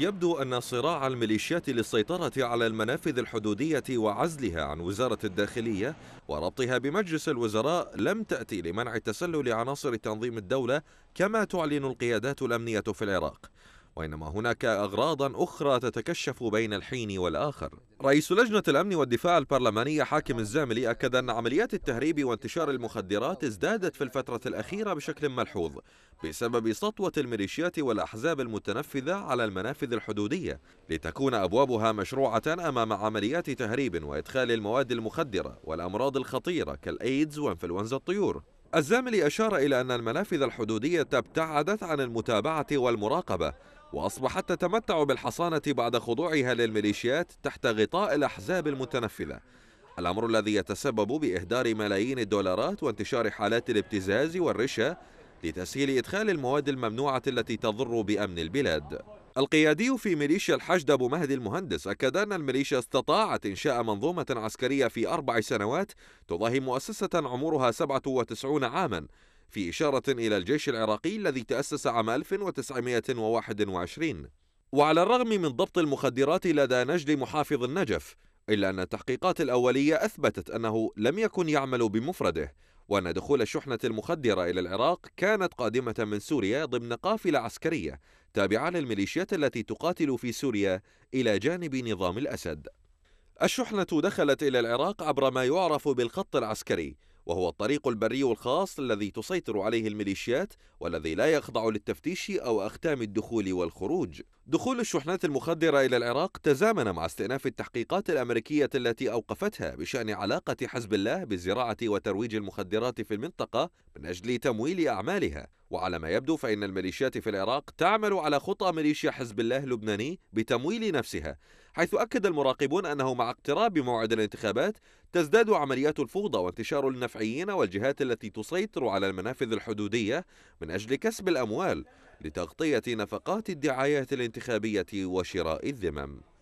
يبدو أن صراع الميليشيات للسيطرة على المنافذ الحدودية وعزلها عن وزارة الداخلية وربطها بمجلس الوزراء لم تأتي لمنع التسلل عناصر تنظيم الدولة كما تعلن القيادات الأمنية في العراق وإنما هناك أغراضا أخرى تتكشف بين الحين والآخر رئيس لجنة الأمن والدفاع البرلمانية حاكم الزاملي أكد أن عمليات التهريب وانتشار المخدرات ازدادت في الفترة الأخيرة بشكل ملحوظ بسبب سطوة الميليشيات والأحزاب المتنفذة على المنافذ الحدودية لتكون أبوابها مشروعة أمام عمليات تهريب وإدخال المواد المخدرة والأمراض الخطيرة كالأيدز وانفلونزا الطيور الزاملي أشار إلى أن المنافذ الحدودية ابتعدت عن المتابعة والمراقبة وأصبحت تتمتع بالحصانة بعد خضوعها للميليشيات تحت غطاء الأحزاب المتنفذة الأمر الذي يتسبب بإهدار ملايين الدولارات وانتشار حالات الابتزاز والرشا لتسهيل إدخال المواد الممنوعة التي تضر بأمن البلاد القيادي في ميليشيا الحشد أبو مهدي المهندس أكد أن الميليشيا استطاعت إنشاء منظومة عسكرية في أربع سنوات تضاهي مؤسسة عمرها 97 عاماً في إشارة إلى الجيش العراقي الذي تأسس عام 1921 وعلى الرغم من ضبط المخدرات لدى نجد محافظ النجف إلا أن التحقيقات الأولية أثبتت أنه لم يكن يعمل بمفرده وأن دخول الشحنة المخدرة إلى العراق كانت قادمة من سوريا ضمن قافلة عسكرية تابعة للميليشيات التي تقاتل في سوريا إلى جانب نظام الأسد الشحنة دخلت إلى العراق عبر ما يعرف بالخط العسكري وهو الطريق البري الخاص الذي تسيطر عليه الميليشيات والذي لا يخضع للتفتيش أو أختام الدخول والخروج دخول الشحنات المخدرة إلى العراق تزامن مع استئناف التحقيقات الأمريكية التي أوقفتها بشأن علاقة حزب الله بالزراعة وترويج المخدرات في المنطقة من أجل تمويل أعمالها وعلى ما يبدو فإن الميليشيات في العراق تعمل على خطى ميليشيا حزب الله اللبناني بتمويل نفسها حيث أكد المراقبون أنه مع اقتراب موعد الانتخابات تزداد عمليات الفوضى وانتشار النفعيين والجهات التي تسيطر على المنافذ الحدودية من أجل كسب الأموال لتغطية نفقات الدعايات الانتخابية وشراء الذمم